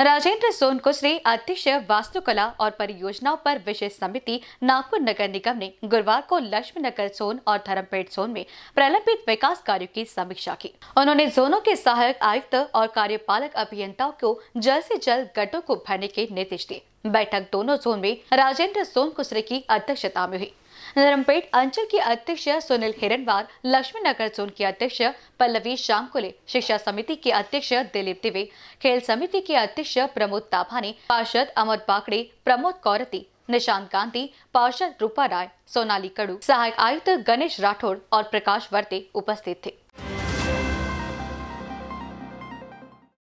राजेंद्र सोनकुश ने अध्यक्ष वास्तुकला और परियोजनाओं पर विशेष समिति नागपुर नगर निगम ने गुरुवार को लक्ष्मी नगर जोन और धर्मपेट जोन में प्रलंबित विकास कार्यों की समीक्षा की उन्होंने जोनों के सहायक आयुक्त और कार्यपालक अभियंताओं को जल्द से जल्द गड्ढों को भरने के निर्देश दिए बैठक दोनों जोन में राजेंद्र कुसरे की अध्यक्षता में हुई धर्मपेट अंचल की अध्यक्ष सुनील हिरनवार लक्ष्मी नगर जोन की अध्यक्ष पल्लवी श्यामकुले शिक्षा समिति के अध्यक्ष दिलीप दिवे खेल समिति के अध्यक्ष प्रमोद ताभानी पार्षद अमर बाकड़े प्रमोद कौरती निशांत गांधी पार्षद रूपा राय सोनाली कड़ू सहायक आयुक्त गणेश राठौड़ और प्रकाश वर्ते उपस्थित थे